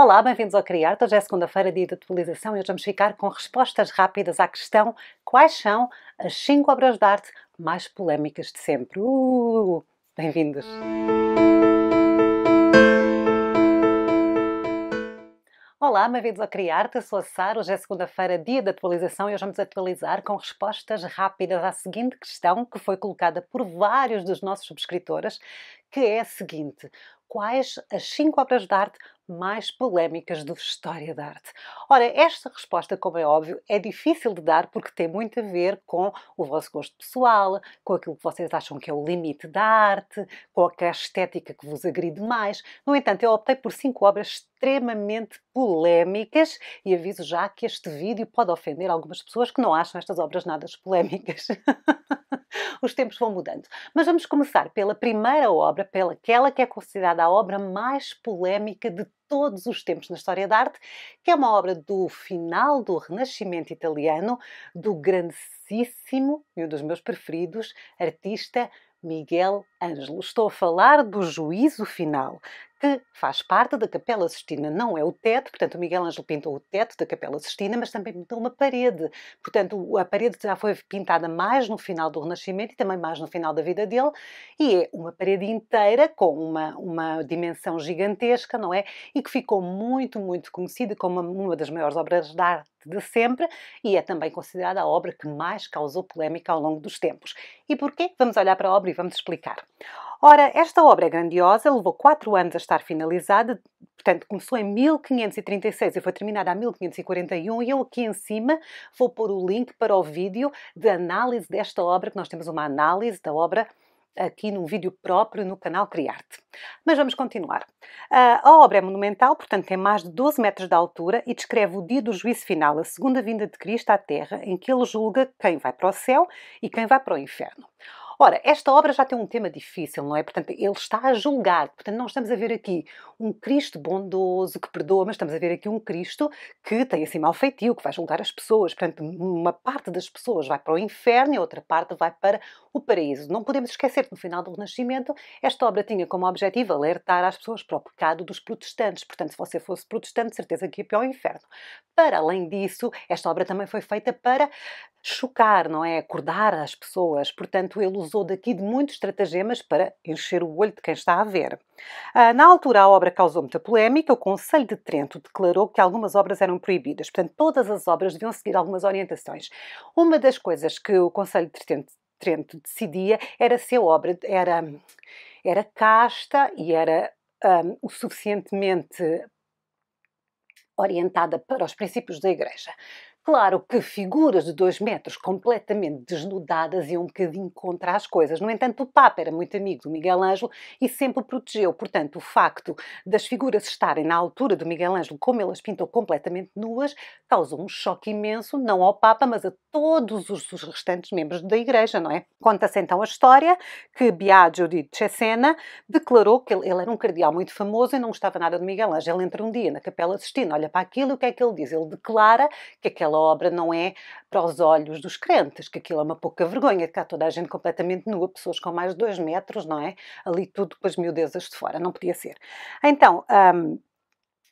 Olá, bem-vindos ao Criar. Hoje é segunda-feira, dia de atualização, e hoje vamos ficar com respostas rápidas à questão quais são as 5 obras de arte mais polémicas de sempre. Uh, bem-vindos! Olá, bem-vindos ao Criar-te, sou a Sara. Hoje é segunda-feira, dia da atualização, e hoje vamos atualizar com respostas rápidas à seguinte questão que foi colocada por vários dos nossos subscritores que é a seguinte: quais as cinco obras de arte mais polémicas da História da Arte? Ora, esta resposta, como é óbvio, é difícil de dar porque tem muito a ver com o vosso gosto pessoal, com aquilo que vocês acham que é o limite da arte, com a estética que vos agride mais. No entanto, eu optei por cinco obras extremamente polémicas e aviso já que este vídeo pode ofender algumas pessoas que não acham estas obras nada polémicas. Os tempos vão mudando. Mas vamos começar pela primeira obra obra pelaquela que é considerada a obra mais polémica de todos os tempos na história da arte, que é uma obra do final do Renascimento italiano, do grandíssimo e um dos meus preferidos, artista Miguel Ângelo. Estou a falar do Juízo Final, que faz parte da Capela Sistina, não é o teto, portanto o Miguel Ângelo pintou o teto da Capela Sistina, mas também pintou uma parede. Portanto, a parede já foi pintada mais no final do Renascimento e também mais no final da vida dele, e é uma parede inteira com uma, uma dimensão gigantesca, não é? E que ficou muito, muito conhecida como uma das maiores obras de arte de sempre e é também considerada a obra que mais causou polémica ao longo dos tempos. E porquê? Vamos olhar para a obra e vamos explicar. Ora, esta obra é grandiosa levou quatro anos a estar finalizada, portanto, começou em 1536 e foi terminada em 1541, e eu aqui em cima vou pôr o link para o vídeo de análise desta obra, que nós temos uma análise da obra aqui num vídeo próprio no canal Criarte. Mas vamos continuar. Ah, a obra é monumental, portanto tem mais de 12 metros de altura e descreve o dia do juízo final, a segunda vinda de Cristo à Terra, em que ele julga quem vai para o céu e quem vai para o inferno. Ora, esta obra já tem um tema difícil, não é? Portanto, ele está a julgar. Portanto, não estamos a ver aqui um Cristo bondoso que perdoa, mas estamos a ver aqui um Cristo que tem assim mau feitio, que vai julgar as pessoas. Portanto, uma parte das pessoas vai para o inferno e a outra parte vai para o paraíso. Não podemos esquecer que no final do Renascimento esta obra tinha como objetivo alertar as pessoas para o pecado dos protestantes. Portanto, se você fosse protestante, certeza que ia para o inferno. Para além disso, esta obra também foi feita para chocar, não é? Acordar as pessoas. Portanto, ele usou daqui de muitos estratagemas para encher o olho de quem está a ver. Ah, na altura, a obra causou muita polémica. O Conselho de Trento declarou que algumas obras eram proibidas. Portanto, todas as obras deviam seguir algumas orientações. Uma das coisas que o Conselho de Trento, Trento decidia era se a obra era, era casta e era um, ah, o suficientemente orientada para os princípios da Igreja. Claro que figuras de dois metros completamente desnudadas iam um bocadinho contra as coisas. No entanto, o Papa era muito amigo do Miguel Ângelo e sempre protegeu. Portanto, o facto das figuras estarem na altura do Miguel Ângelo, como ele as pintou completamente nuas, causou um choque imenso, não ao Papa, mas a todos os, restantes membros da Igreja, não é? Conta-se então a história que Biagio di Cesena declarou que ele, era um cardeal muito famoso e não gostava nada de Miguel Ângelo. Ele entra um dia na Capela Sistina, olha para aquilo e o que é que ele diz? Ele declara que aquela obra não é para os olhos dos crentes, que aquilo é uma pouca vergonha, de cá toda a gente completamente nua, pessoas com mais de dois metros, não é? Ali tudo com as miudezas de fora, não podia ser. Então, um,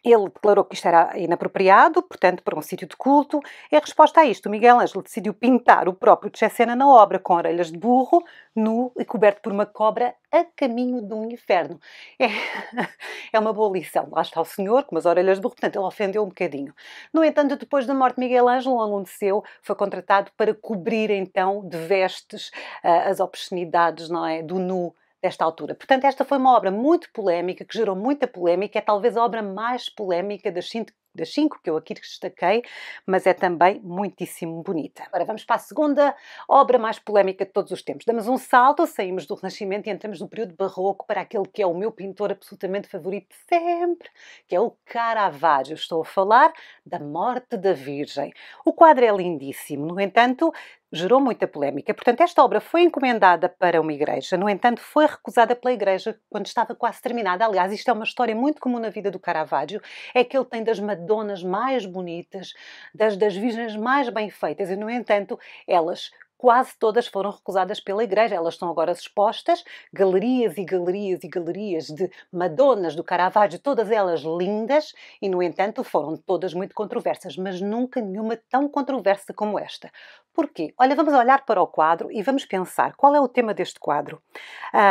ele declarou que isto era inapropriado, portanto, para um sítio de culto. Em resposta a isto, Miguel Ângelo decidiu pintar o próprio Cesena na obra, com orelhas de burro, nu e coberto por uma cobra a caminho de um inferno. É, é uma boa lição. Lá está o senhor, com as orelhas de burro, portanto, ele ofendeu um bocadinho. No entanto, depois da morte de Miguel Ângelo, seu foi contratado para cobrir, então, de vestes uh, as obscenidades, não é, do nu desta altura. Portanto, esta foi uma obra muito polémica, que gerou muita polémica, é talvez a obra mais polémica das cinco, das cinco que eu aqui destaquei, mas é também muitíssimo bonita. Agora vamos para a segunda obra mais polémica de todos os tempos. Damos um salto, saímos do Renascimento e entramos no período barroco para aquele que é o meu pintor absolutamente favorito sempre, que é o Caravaggio. Estou a falar da Morte da Virgem. O quadro é lindíssimo, no entanto, gerou muita polémica. Portanto, esta obra foi encomendada para uma igreja, no entanto, foi recusada pela igreja quando estava quase terminada. Aliás, isto é uma história muito comum na vida do Caravaggio, é que ele tem das Madonas mais bonitas, das, das Virgens mais bem feitas, e, no entanto, elas quase todas foram recusadas pela Igreja. Elas estão agora expostas, galerias e galerias e galerias de Madonas do Caravaggio, todas elas lindas, e no entanto foram todas muito controversas, mas nunca nenhuma tão controversa como esta. Porquê? Olha, vamos olhar para o quadro e vamos pensar qual é o tema deste quadro.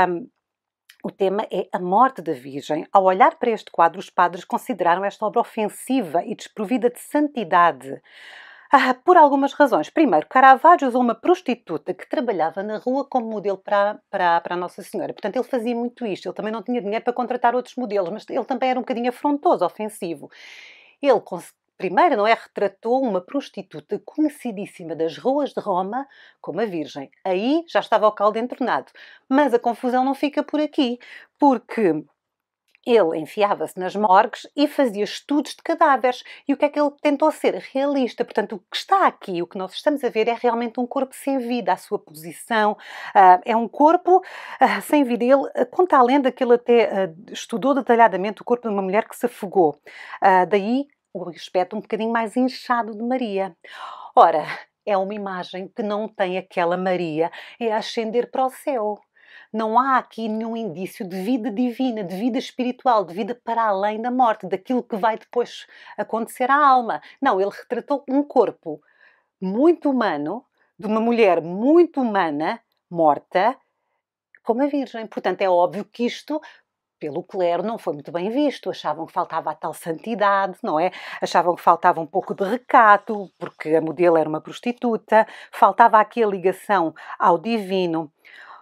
Um, o tema é a morte da Virgem. Ao olhar para este quadro, os padres consideraram esta obra ofensiva e desprovida de santidade. Ah, por algumas razões. Primeiro, Caravaggio usou uma prostituta que trabalhava na rua como modelo para, para, para a Nossa Senhora. Portanto, ele fazia muito isto. Ele também não tinha dinheiro para contratar outros modelos, mas ele também era um bocadinho afrontoso, ofensivo. Ele primeiro, não é? Retratou uma prostituta conhecidíssima das ruas de Roma como a Virgem. Aí já estava o caldo entornado. Mas a confusão não fica por aqui, porque ele enfiava-se nas morgues e fazia estudos de cadáveres. E o que é que ele tentou ser? Realista. Portanto, o que está aqui, o que nós estamos a ver, é realmente um corpo sem vida. A sua posição ah, é um corpo ah, sem vida. Ele ah, conta a lenda que ele até estudou detalhadamente o corpo de uma mulher que se afogou. daí o aspecto um bocadinho mais inchado de Maria. Ora, é uma imagem que não tem aquela Maria é ascender para o céu não há aqui nenhum indício de vida divina, de vida espiritual, de vida para além da morte, daquilo que vai depois acontecer à alma. Não, ele retratou um corpo muito humano, de uma mulher muito humana, morta, como a Virgem. Portanto, é óbvio que isto pelo clero não foi muito bem visto, achavam que faltava a tal santidade, não é? Achavam que faltava um pouco de recato, porque a modelo era uma prostituta, faltava aqui a ligação ao divino.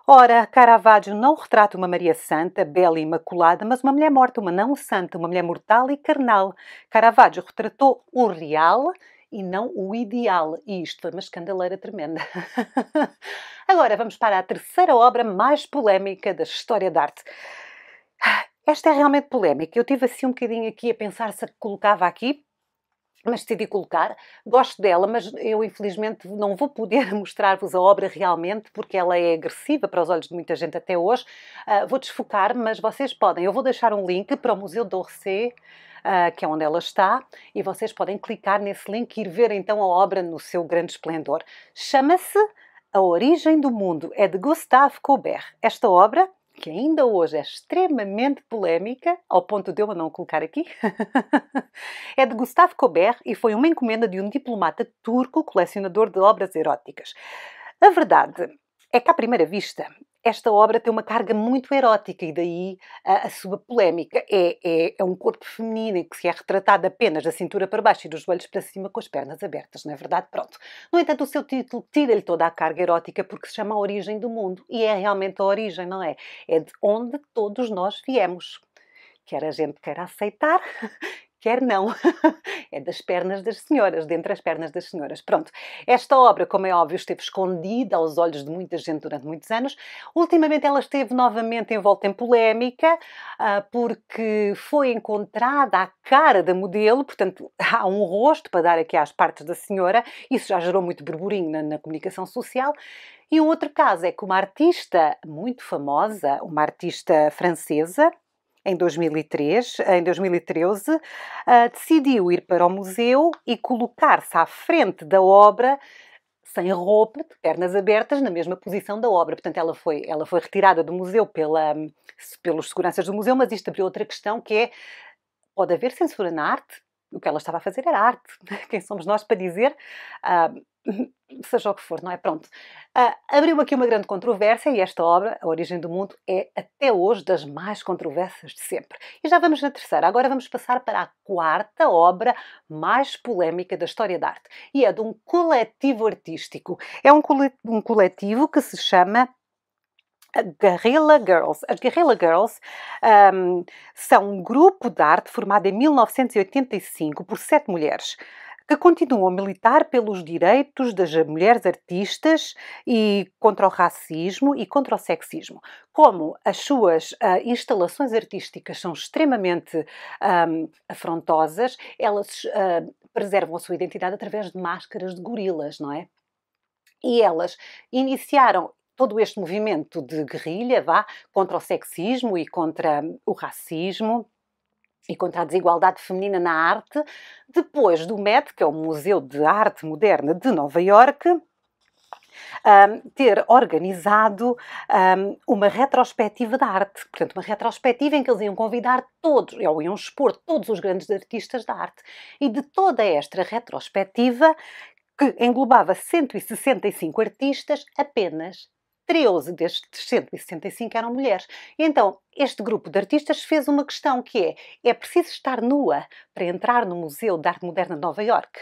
Ora, Caravaggio não retrata uma Maria Santa, bela e imaculada, mas uma mulher morta, uma não santa, uma mulher mortal e carnal. Caravaggio retratou o real e não o ideal. E isto foi uma escandaleira tremenda. Agora vamos para a terceira obra mais polémica da história da arte. Ah, esta é realmente polémica. Eu tive assim um bocadinho aqui a pensar se a colocava aqui mas decidi colocar. Gosto dela, mas eu infelizmente não vou poder mostrar-vos a obra realmente, porque ela é agressiva para os olhos de muita gente até hoje. Uh, vou desfocar, mas vocês podem. Eu vou deixar um link para o Museu d'Orsay, uh, ah, que é onde ela está, e vocês podem clicar nesse link e ir ver então a obra no seu grande esplendor. Chama-se A Origem do Mundo, é de Gustave Colbert. Esta obra que ainda hoje é extremamente polémica, ao ponto de eu a não colocar aqui, é de Gustave Cobert e foi uma encomenda de um diplomata turco colecionador de obras eróticas. A verdade é que, à primeira vista, esta obra tem uma carga muito erótica e daí a, a sua polémica. É, é, é, um corpo feminino em que se é retratado apenas da cintura para baixo e dos joelhos para cima com as pernas abertas, não é verdade? Pronto. No entanto, o seu título tira-lhe toda a carga erótica porque se chama A Origem do Mundo e é realmente a origem, não é? É de onde todos nós viemos. Quer a gente queira aceitar, quer não. é das pernas das senhoras, dentre as pernas das senhoras. Pronto. Esta obra, como é óbvio, esteve escondida aos olhos de muita gente durante muitos anos. Ultimamente ela esteve novamente envolta em polémica, ah, porque foi encontrada a cara da modelo, portanto, há um rosto para dar aqui às partes da senhora. Isso já gerou muito burburinho na, na comunicação social. E um outro caso é que uma artista muito famosa, uma artista francesa, em 2003, em 2013, ah, decidiu ir para o museu e colocar-se à frente da obra sem roupa, de pernas abertas, na mesma posição da obra. Portanto, ela foi, ela foi retirada do museu pela, pelos seguranças do museu, mas isto abriu outra questão que é, pode haver censura na arte? O que ela estava a fazer era arte. Quem somos nós para dizer uh, seja o que for, não é? Pronto. Uh, ah, abriu aqui uma grande controvérsia e esta obra, A Origem do Mundo, é até hoje das mais controversas de sempre. E já vamos na terceira. Agora vamos passar para a quarta obra mais polémica da história da arte. E é de um coletivo artístico. É um, um coletivo que se chama Guerrilla Girls. As Guerrilla Girls um, são um grupo de arte formado em 1985 por sete mulheres que continuam a militar pelos direitos das mulheres artistas e contra o racismo e contra o sexismo. Como as suas uh, instalações artísticas são extremamente um, ah, afrontosas, elas uh, preservam a sua identidade através de máscaras de gorilas, não é? E elas iniciaram todo este movimento de guerrilha, vá, contra o sexismo e contra o racismo e contra a desigualdade feminina na arte, depois do MET, que é o Museu de Arte Moderna de Nova Iorque, um, ter organizado um, uma retrospectiva da arte. Portanto, uma retrospectiva em que eles iam convidar todos, ou iam expor todos os grandes artistas da arte. E de toda esta retrospectiva, que englobava 165 artistas, apenas 13 destes 165 eram mulheres. Então, este grupo de artistas fez uma questão que é: é preciso estar nua para entrar no Museu de Arte Moderna de Nova Iorque?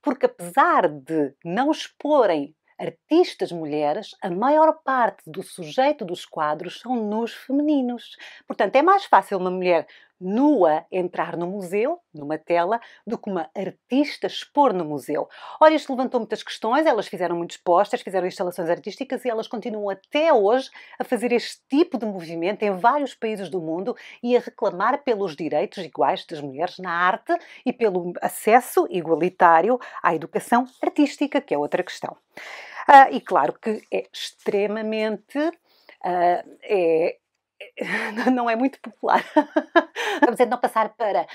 Porque apesar de não exporem artistas mulheres, a maior parte do sujeito dos quadros são nus femininos. Portanto, é mais fácil uma mulher nua entrar no museu, numa tela, do que uma artista expor no museu. Ora, isto levantou muitas questões, elas fizeram muitas postas, fizeram instalações artísticas e elas continuam até hoje a fazer este tipo de movimento em vários países do mundo e a reclamar pelos direitos iguais das mulheres na arte e pelo acesso igualitário à educação artística, que é outra questão. Ah, e claro que é extremamente Uh, é não é muito popular. Vamos então passar para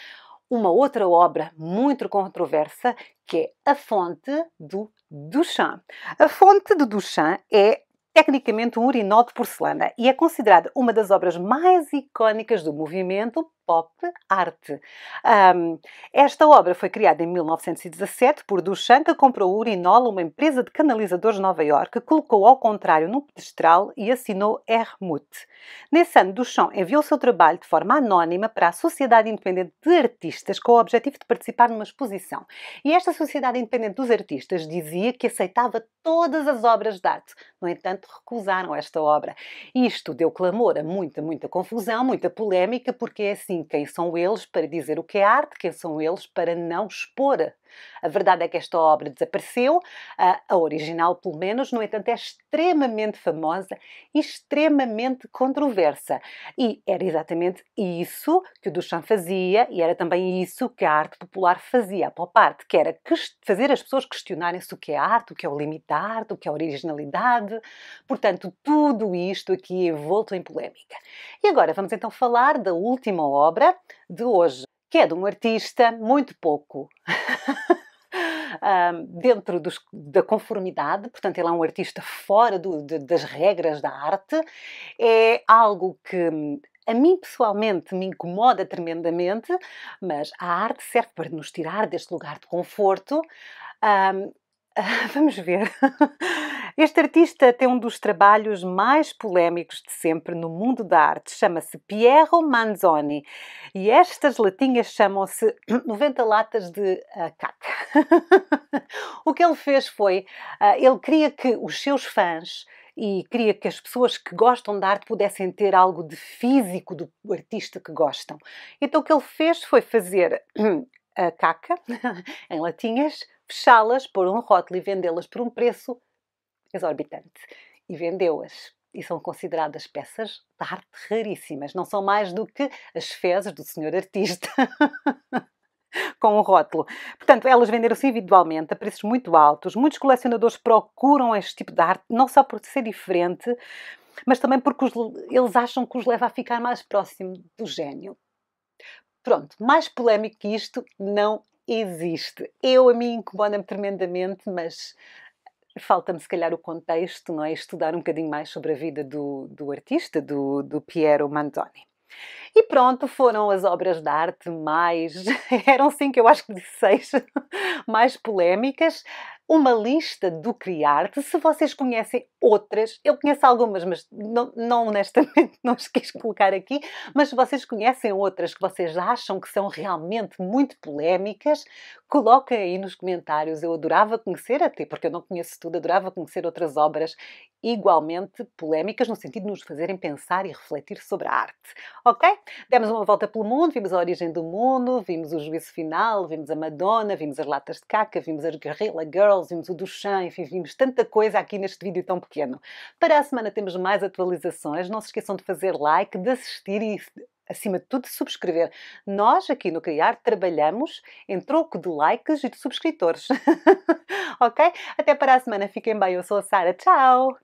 uma outra obra muito controversa, que é A Fonte do Duchamp. A Fonte do Duchamp é tecnicamente um urinol de porcelana e é considerada uma das obras mais icónicas do movimento pop art. Um, esta obra foi criada em 1917 por Duchamp, que comprou o urinol uma empresa de canalizadores de Nova York, colocou ao contrário num pedestral e assinou Hermut. Nesse ano, Duchamp enviou o seu trabalho de forma anónima para a Sociedade Independente de Artistas com o objetivo de participar numa exposição. E esta Sociedade Independente dos Artistas dizia que aceitava todas as obras de arte. No entanto, recusaram esta obra. Isto deu clamor a muita, muita confusão, muita polémica, porque é assim: quem são eles para dizer o que é arte, quem são eles para não expor a verdade é que esta obra desapareceu, a original, pelo menos, no entanto, é extremamente famosa e extremamente controversa. E era exatamente isso que o Duchamp fazia e era também isso que a arte popular fazia, a pop art, que era fazer as pessoas questionarem-se o que é arte, o que é o limitar, o que é a originalidade. Portanto, tudo isto aqui é envolto em polémica. E agora vamos então falar da última obra de hoje que é de um artista muito pouco. dentro dos, da conformidade, portanto, ele é um artista fora do, de, das regras da arte, é algo que a mim pessoalmente me incomoda tremendamente, mas a arte serve para nos tirar deste lugar de conforto um, Vamos ver. Este artista tem um dos trabalhos mais polémicos de sempre no mundo da arte. Chama-se Piero Manzoni e estas latinhas chamam-se 90 latas de uh, caca. o que ele fez foi, uh, ele queria que os seus fãs e queria que as pessoas que gostam de arte pudessem ter algo de físico do artista que gostam. Então o que ele fez foi fazer a caca em latinhas fechá-las, pôr um rótulo e vendê-las por um preço exorbitante. E vendeu-as. E são consideradas peças de arte raríssimas. Não são mais do que as fezes do senhor artista. com um rótulo. Portanto, elas venderam-se individualmente a preços muito altos. Muitos colecionadores procuram este tipo de arte, não só por ser diferente, mas também porque os, eles acham que os leva a ficar mais próximo do gênio. Pronto, mais polémico que isto não existe. Eu, a mim, incomoda-me tremendamente, mas falta-me, se calhar, o contexto, não é? Estudar um bocadinho mais sobre a vida do, do artista, do, do Piero Manzoni. E pronto, foram as obras de arte mais. eram cinco, eu acho que seis, mais polémicas uma lista do Criarte. Se vocês conhecem outras, eu conheço algumas, mas não, não honestamente não as quis colocar aqui, mas se vocês conhecem outras que vocês acham que são realmente muito polémicas, coloquem aí nos comentários. Eu adorava conhecer, até porque eu não conheço tudo, adorava conhecer outras obras igualmente polémicas, no sentido de nos fazerem pensar e refletir sobre a arte. Ok? Demos uma volta pelo mundo, vimos a origem do mundo, vimos o juízo final, vimos a Madonna, vimos as latas de caca, vimos as Guerrilla Girls vimos o Duchamp, enfim, vimos tanta coisa aqui neste vídeo tão pequeno. Para a semana temos mais atualizações, não se esqueçam de fazer like, de assistir e acima de tudo, de subscrever. Nós, aqui no Criar, trabalhamos em troco de likes e de subscritores. ok? Até para a semana. Fiquem bem. Eu sou a Sara. Tchau!